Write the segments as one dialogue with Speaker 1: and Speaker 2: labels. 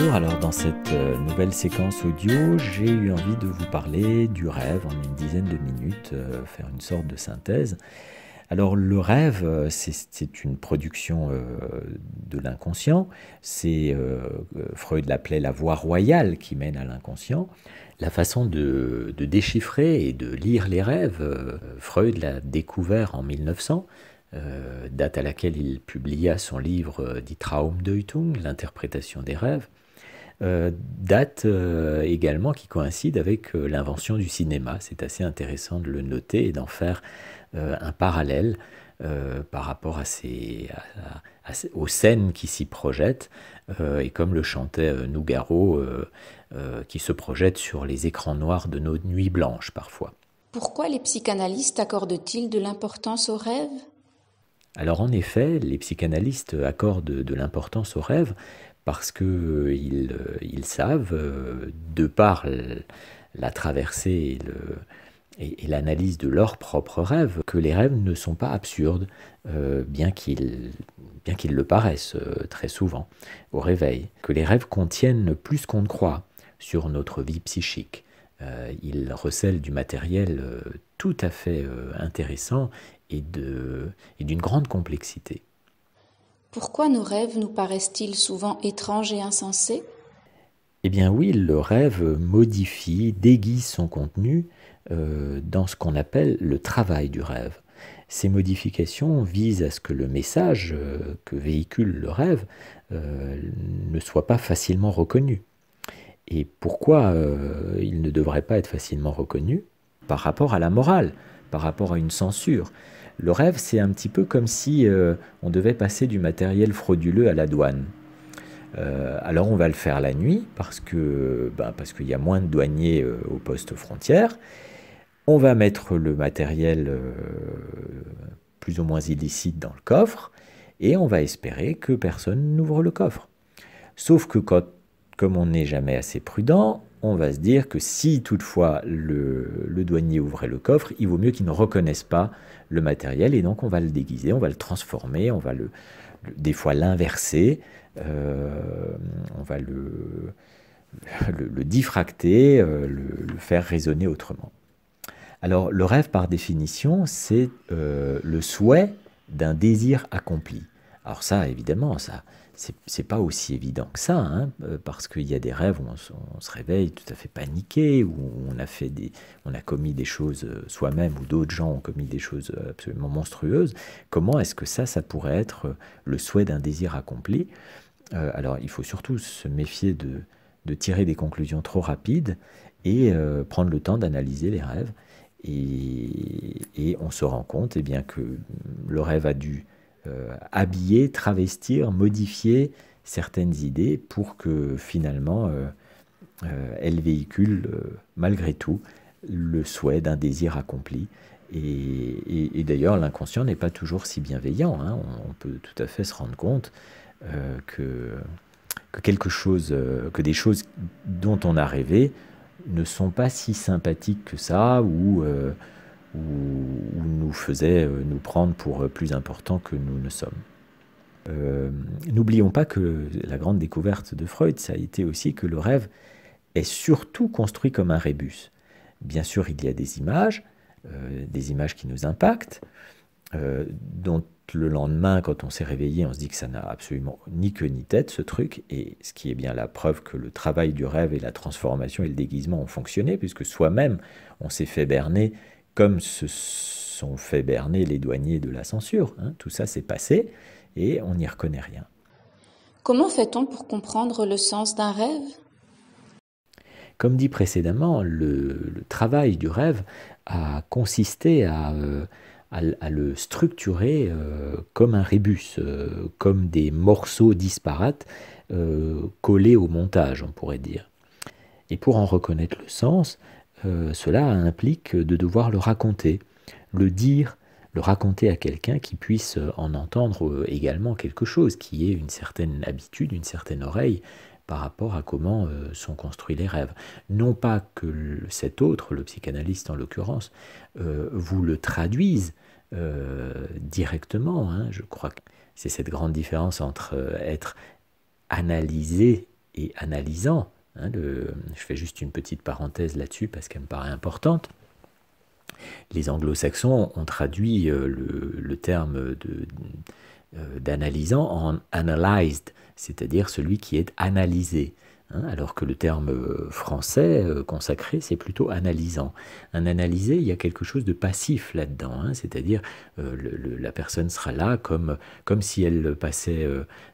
Speaker 1: alors dans cette euh, nouvelle séquence audio, j'ai eu envie de vous parler du rêve en une dizaine de minutes, euh, faire une sorte de synthèse. Alors le rêve, euh, c'est une production de l'inconscient, c'est Freud l'appelait la voie royale qui mène à l'inconscient. La façon de, déchiffrer et de lire les rêves, Freud l'a découvert en 1900, date à laquelle il publia son livre Die Traumdeutung, l'interprétation des rêves. Euh, date euh, également qui coïncide avec euh, l'invention du cinéma. C'est assez intéressant de le noter et d'en faire un parallèle par rapport aux scènes qui s'y projettent. et comme le chantait Nougaro, qui se projette sur les écrans noirs de nos nuits blanches parfois. Pourquoi les psychanalystes accordent-ils de l'importance aux rêves alors en effet, les psychanalystes accordent de l'importance aux rêves parce qu'ils euh, euh, savent, euh, de par la traversée et l'analyse de leurs propres rêves, que les rêves ne sont pas absurdes, bien qu'ils le paraissent très souvent au réveil, que les rêves contiennent plus qu'on ne croit sur notre vie psychique. ils recèlent du matériel tout à fait intéressant et d'une grande complexité. Pourquoi nos rêves nous paraissent-ils souvent étranges et insensés Eh bien oui, le rêve modifie, déguise son contenu euh, dans ce qu'on appelle le travail du rêve. Ces modifications visent à ce que le message euh, que véhicule le rêve euh, ne soit pas facilement reconnu. Et pourquoi il ne devrait pas être facilement reconnu Par rapport à la morale, par rapport à une censure. Le rêve, c'est un petit peu comme si euh, on devait passer du matériel frauduleux à la douane. Euh, alors on va le faire la nuit parce que ben, parce qu'il y a moins de douaniers euh, au poste frontière. On va mettre le matériel plus ou moins illicite dans le coffre et on va espérer que personne n'ouvre le coffre. Sauf que quand, comme on n'est jamais assez prudent, on va se dire que si toutefois le, douanier ouvrait le coffre, il vaut mieux qu'il ne reconnaisse pas le matériel et donc on va le déguiser, on va le transformer, on va le, des fois l'inverser, euh, on va le, le, diffracter, euh, le, faire résonner autrement. Alors le rêve par définition, c'est euh, le souhait d'un désir accompli. Alors ça, évidemment, ça, c'est pas aussi évident que ça, hein, euh, parce qu'il y a des rêves où on, se réveille tout à fait paniqué, où on a fait des, on a commis des choses euh, soi-même, ou d'autres gens ont commis des choses euh, absolument monstrueuses. Comment est-ce que ça, ça pourrait être le souhait d'un désir accompli Alors, il faut surtout se méfier de, tirer des conclusions trop rapides et prendre le temps d'analyser les rêves. Et, on se rend compte, eh bien que mm, le rêve a dû euh, habiller, travestir, modifier certaines idées pour que finalement euh, euh, elles véhiculent malgré tout le souhait d'un désir accompli. Et, d'ailleurs, l'inconscient n'est pas toujours si bienveillant. Hein. On, peut tout à fait se rendre compte que, que, quelque chose, que des choses dont on a rêvé ne sont pas si sympathiques que ça, ou ou, nous faisait euh, nous prendre pour euh, plus importants que nous ne sommes. Euh, n'oublions pas que la grande découverte de Freud, ça a été aussi que le rêve est surtout construit comme un rébus. Bien sûr, il y a des images, des images qui nous impactent, dont le lendemain, quand on s'est réveillé, on se dit que ça n'a absolument ni queue ni tête, ce truc, et ce qui est bien la preuve que le travail du rêve et la transformation et le déguisement ont fonctionné, puisque soi-même, on s'est fait berner comme se sont fait berner les douaniers de la censure. Hein, tout ça s'est passé et on n'y reconnaît rien. Comment fait-on pour comprendre le sens d'un rêve Comme dit précédemment, le, travail du rêve a consisté à, euh, le structurer euh, comme un rébus, euh, comme des morceaux disparates collés au montage, on pourrait dire. Et pour en reconnaître le sens, euh, cela implique de devoir le raconter, le dire, le raconter à quelqu'un qui puisse en entendre euh, également quelque chose, qui ait une certaine habitude, une certaine oreille par rapport à comment euh, sont construits les rêves. Non pas que cet autre, le psychanalyste en l'occurrence, vous le traduise directement. Hein. je crois que c'est cette grande différence entre être analysé et analysant. Hein, je fais juste une petite parenthèse là-dessus parce qu'elle me paraît importante. Les anglo-saxons ont traduit euh, le, le terme euh, d'analysant en analyzed, c'est-à-dire celui qui est analysé. Hein, alors que le terme euh, français euh, consacré, c'est plutôt analysant. Un analysé, il y a quelque chose de passif là-dedans, hein, c'est-à-dire euh, la personne sera là comme, si elle passait,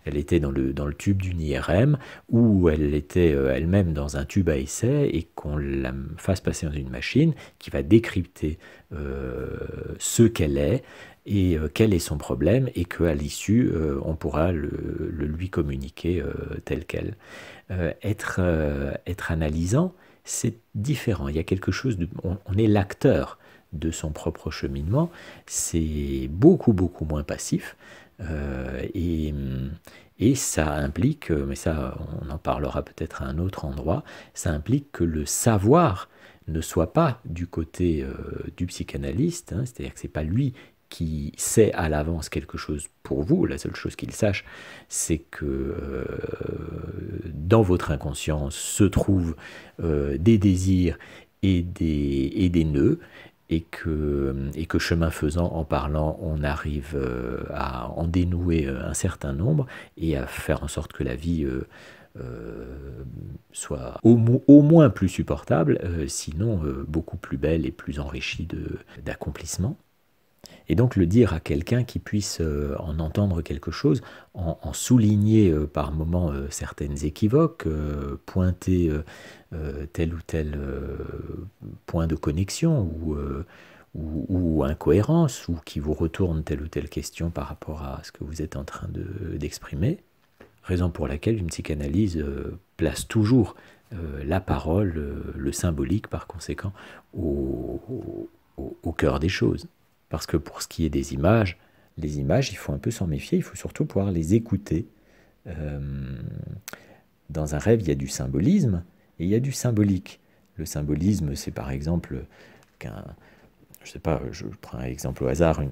Speaker 1: elle était dans le, tube d'une IRM ou elle était elle-même dans un tube à essai et qu'on la fasse passer dans une machine qui va décrypter ce qu'elle est, et euh, quel est son problème et qu'à l'issue, euh, on pourra le, lui communiquer euh, tel quel. être, être analysant, c'est différent. Il y a quelque chose on, est l'acteur de son propre cheminement. C'est beaucoup beaucoup moins passif et, et ça implique, mais ça on en parlera peut-être à un autre endroit, ça implique que le savoir ne soit pas du côté du psychanalyste, hein, c'est-à-dire que c'est pas lui qui sait à l'avance quelque chose pour vous, la seule chose qu'il sache, c'est que euh, dans votre inconscience se trouvent euh, des désirs et des, nœuds, et que, chemin faisant, en parlant, on arrive euh, à en dénouer un certain nombre et à faire en sorte que la vie... soit au, moins plus supportable, sinon beaucoup plus belle et plus enrichie d'accomplissements. Et donc le dire à quelqu'un qui puisse euh, en entendre quelque chose, en, souligner euh, par moments euh, certaines équivoques, pointer tel ou tel point de connexion ou, incohérence, ou qui vous retourne telle ou telle question par rapport à ce que vous êtes en train d'exprimer. Raison pour laquelle une psychanalyse place toujours la parole, le symbolique par conséquent, au cœur des choses. Parce que pour ce qui est des images, les images, il faut un peu s'en méfier, il faut surtout pouvoir les écouter. Euh, dans un rêve, il y a du symbolisme et il y a du symbolique. Le symbolisme, c'est par exemple qu'un, je sais pas, je prends un exemple au hasard,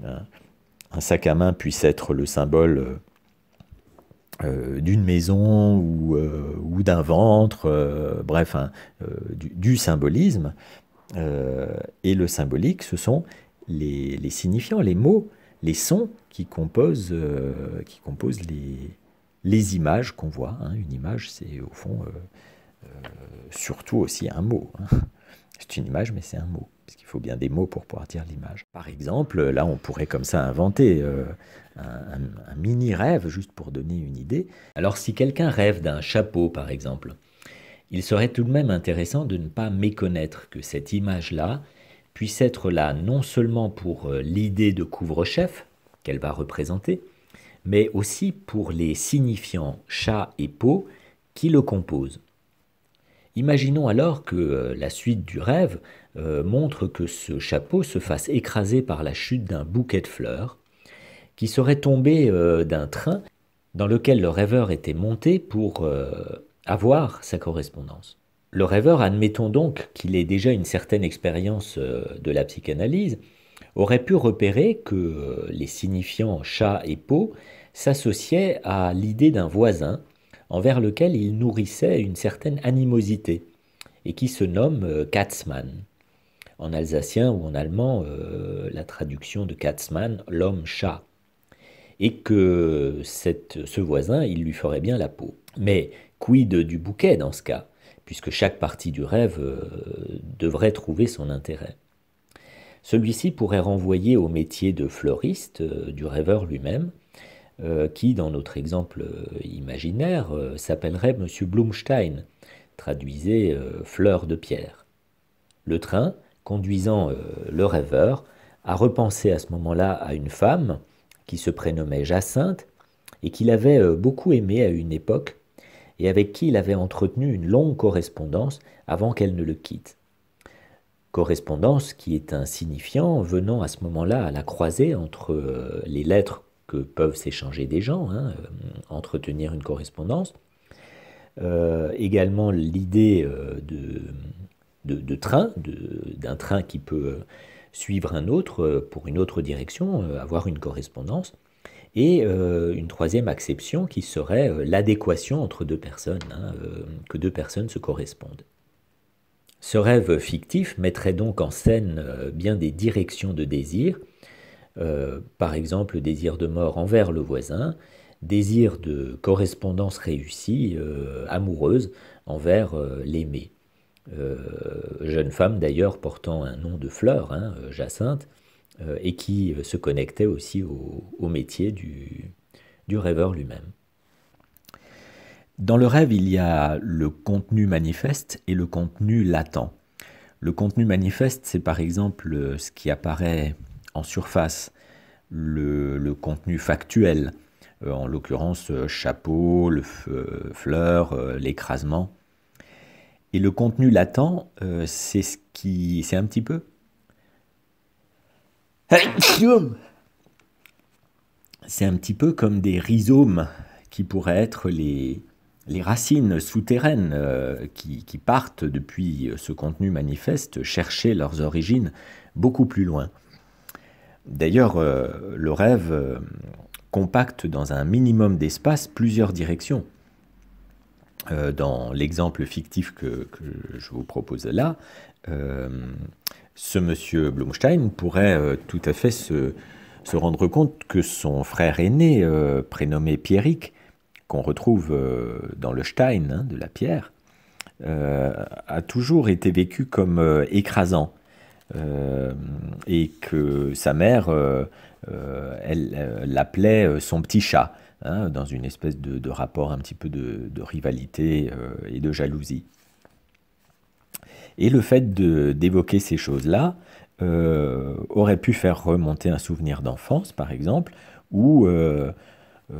Speaker 1: un, sac à main puisse être le symbole euh, euh, d'une maison ou, d'un ventre, bref, du, symbolisme. et le symbolique, ce sont les, signifiants, les mots, les sons qui composent, euh, les, images qu'on voit. Hein. Une image, c'est au fond euh, euh, surtout aussi un mot. Hein. C'est une image, mais c'est un mot. Parce qu'il faut bien des mots pour pouvoir dire l'image. Par exemple, là, on pourrait comme ça inventer un mini rêve, juste pour donner une idée. Alors, si quelqu'un rêve d'un chapeau, par exemple, il serait tout de même intéressant de ne pas méconnaître que cette image-là, puisse être là non seulement pour euh, l'idée de couvre-chef qu'elle va représenter, mais aussi pour les signifiants chat et peau qui le composent. Imaginons alors que euh, la suite du rêve euh, montre que ce chapeau se fasse écraser par la chute d'un bouquet de fleurs qui serait tombé d'un train dans lequel le rêveur était monté pour avoir sa correspondance. Le rêveur, admettons donc qu'il ait déjà une certaine expérience euh, de la psychanalyse, aurait pu repérer que euh, les signifiants chat et peau s'associaient à l'idée d'un voisin envers lequel il nourrissait une certaine animosité et qui se nomme euh, Katzmann. En alsacien ou en allemand, la traduction de Katzmann, l'homme chat. Et que ce voisin, il lui ferait bien la peau. Mais quid du bouquet dans ce cas puisque chaque partie du rêve euh, devrait trouver son intérêt. Celui-ci pourrait renvoyer au métier de fleuriste euh, du rêveur lui-même, euh, qui, dans notre exemple imaginaire, s'appellerait M. Blumstein, traduisait fleur de pierre. Le train, conduisant le rêveur, a repensé à ce moment-là à une femme qui se prénommait Jacinthe et qu'il avait beaucoup aimée à une époque et avec qui il avait entretenu une longue correspondance avant qu'elle ne le quitte. Correspondance qui est signifiant venant à ce moment-là à la croisée entre euh, les lettres que peuvent s'échanger des gens, hein, euh, entretenir une correspondance. Euh, également l'idée de, train, d'un train qui peut suivre un autre pour une autre direction, avoir une correspondance. Et euh, une troisième acception qui serait euh, l'adéquation entre deux personnes, hein, euh, que deux personnes se correspondent. Ce rêve fictif mettrait donc en scène bien des directions de désir, par exemple désir de mort envers le voisin, désir de correspondance réussie, amoureuse, envers l'aimé. jeune femme d'ailleurs portant un nom de fleur, hein, Jacinthe, euh, et qui euh, se connectait aussi au, métier du, rêveur lui-même. Dans le rêve, il y a le contenu manifeste et le contenu latent. Le contenu manifeste, c'est par exemple euh, ce qui apparaît en surface, le, contenu factuel, en l'occurrence chapeau, fleur, l'écrasement. Et le contenu latent, c'est ce qui, c'est un petit peu c'est un petit peu comme des rhizomes qui pourraient être les, les racines souterraines euh, qui, partent depuis ce contenu manifeste chercher leurs origines beaucoup plus loin. D'ailleurs, euh, le rêve euh, compacte dans un minimum d'espace plusieurs directions. dans l'exemple fictif que, je vous propose là, ce monsieur Blumstein pourrait euh, tout à fait se, rendre compte que son frère aîné, euh, prénommé Pierrick, qu'on retrouve euh, dans le Stein hein, de la pierre, a toujours été vécu comme écrasant. et que sa mère, elle l'appelait son petit chat, hein, dans une espèce de, rapport un petit peu de rivalité et de jalousie. Et le fait d'évoquer ces choses-là euh, aurait pu faire remonter un souvenir d'enfance, par exemple, où euh, euh,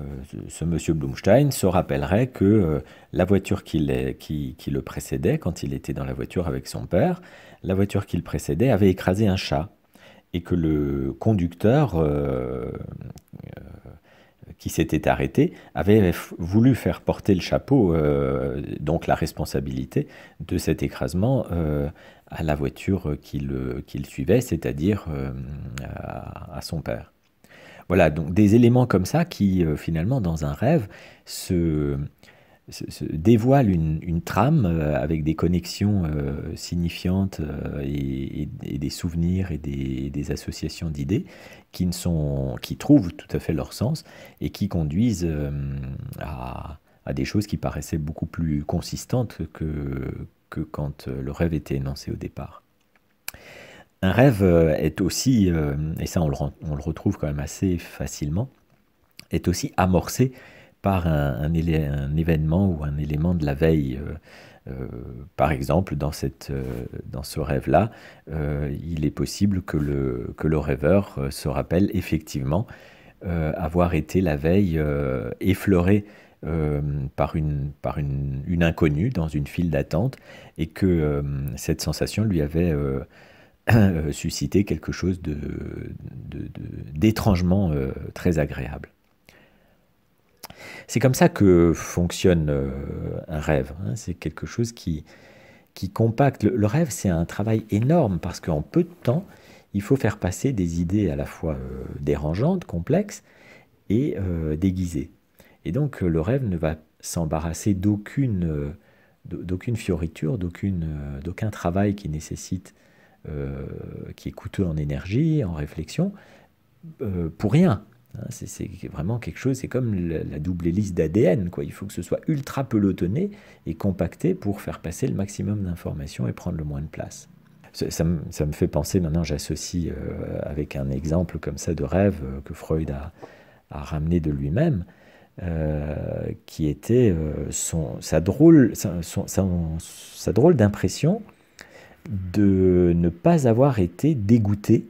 Speaker 1: ce monsieur Blumstein se rappellerait que la voiture qui, le précédait, quand il était dans la voiture avec son père, la voiture qui le précédait avait écrasé un chat et que le conducteur qui s'était arrêté, avait voulu faire porter le chapeau, euh, donc la responsabilité de cet écrasement euh, à la voiture qu'il le, suivait, c'est-à-dire euh, à, son père. Voilà, donc des éléments comme ça qui, finalement, dans un rêve, se, se, dévoile une, trame euh, avec des connexions euh, signifiantes euh, et, des souvenirs et des, associations d'idées qui, qui trouvent tout à fait leur sens et qui conduisent à, des choses qui paraissaient beaucoup plus consistantes que, que quand le rêve était énoncé au départ. Un rêve est aussi, et ça on le, on le retrouve quand même assez facilement, est aussi amorcé par un, événement ou un élément de la veille. Euh, euh, par exemple, dans, euh, ce rêve-là, il est possible que le, rêveur se rappelle effectivement avoir été la veille effleuré par, une, inconnue dans une file d'attente et que cette sensation lui avait suscité quelque chose d'étrangement très agréable. C'est comme ça que fonctionne euh, un rêve. Hein. C'est quelque chose qui, qui compacte. Le, rêve, c'est un travail énorme parce qu'en peu de temps, il faut faire passer des idées à la fois euh, dérangeantes, complexes et euh, déguisées. Et donc, le rêve ne va s'embarrasser d'aucune d'aucune fioriture, d'aucun travail qui nécessite, qui est coûteux en énergie, en réflexion, pour rien. Hein, c'est vraiment quelque chose, c'est comme la double hélice d'ADN. Il faut que ce soit ultra pelotonné et compacté pour faire passer le maximum d'informations et prendre le moins de place. Ça, me fait penser, maintenant j'associe euh, avec un exemple comme ça de rêve euh, que Freud a, ramené de lui-même, euh, qui était son, sa drôle, sa drôle d'impression de ne pas avoir été dégoûté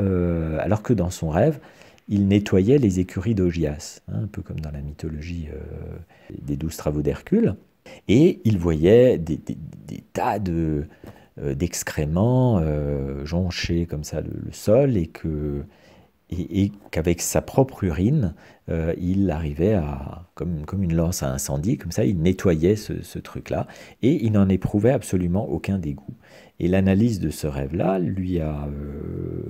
Speaker 1: euh, alors que dans son rêve, il nettoyait les écuries d'Ogias, hein, un peu comme dans la mythologie euh, des douze travaux d'Hercule, et il voyait des, tas de euh, d'excréments jonchés comme ça le, sol et qu'avec sa propre urine, il arrivait à, comme, une lance à incendie, comme ça, il nettoyait ce truc-là, et il n'en éprouvait absolument aucun dégoût. Et l'analyse de ce rêve-là lui a euh,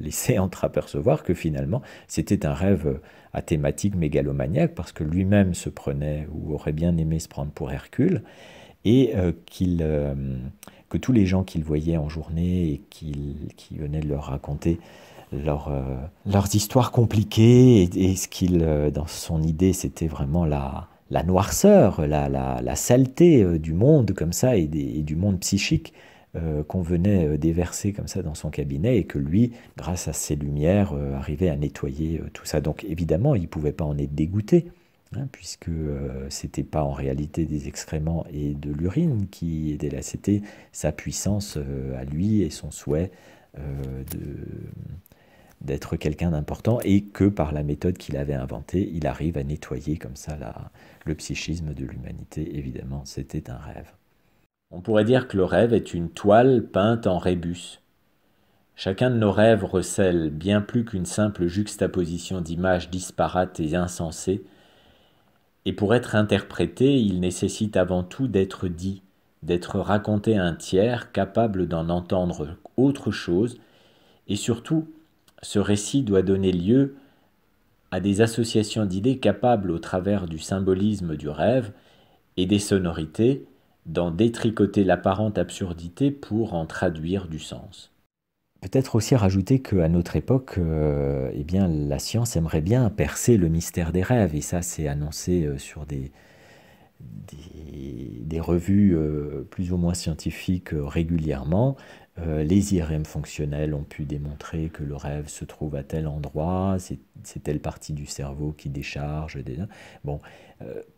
Speaker 1: laissé entreapercevoir que finalement, c'était un rêve à euh, thématique mégalomaniaque, parce que lui-même se prenait, ou aurait bien aimé se prendre pour Hercule, et euh, qu'il... Euh, que tous les gens qu'il voyait en journée et qui venait venaient de leur raconter leurs histoires compliquées et, ce qu'il, dans son idée, c'était vraiment la, la noirceur, la, la, saleté du monde comme ça et du monde psychique euh, qu'on venait euh, déverser comme ça dans son cabinet et que lui, grâce à ses lumières, euh, arrivait à nettoyer tout ça. Donc évidemment, il ne pouvait pas en être dégoûté. Hein, puisque ce c'était pas en réalité des excréments et de l'urine qui étaient là, c'était sa puissance à lui et son souhait d'être quelqu'un d'important et que par la méthode qu'il avait inventée, il arrive à nettoyer comme ça le psychisme de l'humanité. Évidemment, c'était un rêve. On pourrait dire que le rêve est une toile peinte en rébus. Chacun de nos rêves recèle bien plus qu'une simple juxtaposition d'images disparates et insensées, et pour être interprété, il nécessite avant tout d'être dit, d'être raconté à un tiers capable d'en entendre autre chose, et surtout, ce récit doit donner lieu à des associations d'idées capables, au travers du symbolisme du rêve et des sonorités, d'en détricoter l'apparente absurdité pour en traduire du sens. Peut-être aussi rajouter qu'à notre époque, euh, eh bien, la science aimerait bien percer le mystère des rêves, et ça c'est annoncé euh, sur des, revues euh, plus ou moins scientifiques régulièrement. les IRM fonctionnels ont pu démontrer que le rêve se trouve à tel endroit, c'est telle partie du cerveau qui décharge. Bon,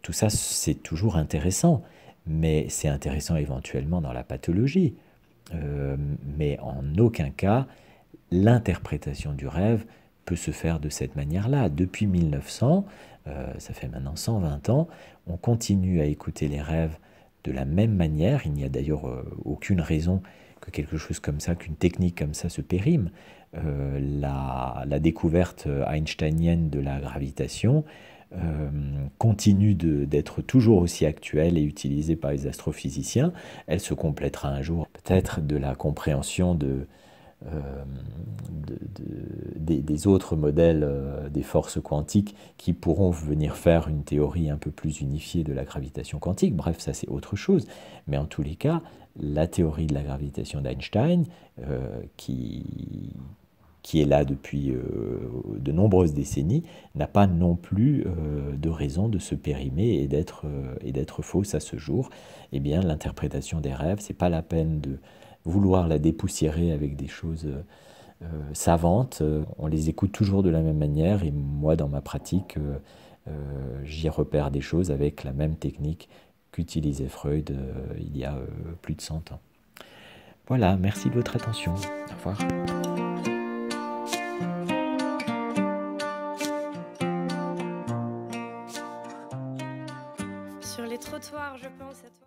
Speaker 1: tout ça c'est toujours intéressant, mais c'est intéressant éventuellement dans la pathologie. Euh, mais en aucun cas, l'interprétation du rêve peut se faire de cette manière-là. Depuis 1900, euh, ça fait maintenant 120 ans, on continue à écouter les rêves de la même manière. Il n'y a d'ailleurs euh, aucune raison que quelque chose comme ça, qu'une technique comme ça se périme. la, découverte einsteinienne de la gravitation euh, continue d'être toujours aussi actuelle et utilisée par les astrophysiciens. Elle se complétera un jour peut-être de la compréhension de, euh, des, autres modèles euh, des forces quantiques qui pourront venir faire une théorie un peu plus unifiée de la gravitation quantique. Bref, ça c'est autre chose. Mais en tous les cas, la théorie de la gravitation d'Einstein, qui, qui est là depuis euh, de nombreuses décennies, n'a pas non plus euh, de raison de se périmer euh, et d'être fausse à ce jour. Eh bien, l'interprétation des rêves, c'est pas la peine de vouloir la dépoussiérer avec des choses savantes. On les écoute toujours de la même manière et moi, dans ma pratique, j'y repère des choses avec la même technique qu'utilisait Freud il y a plus de 100 ans. Voilà, merci de votre attention. Au revoir. notoire, je pense, à toi.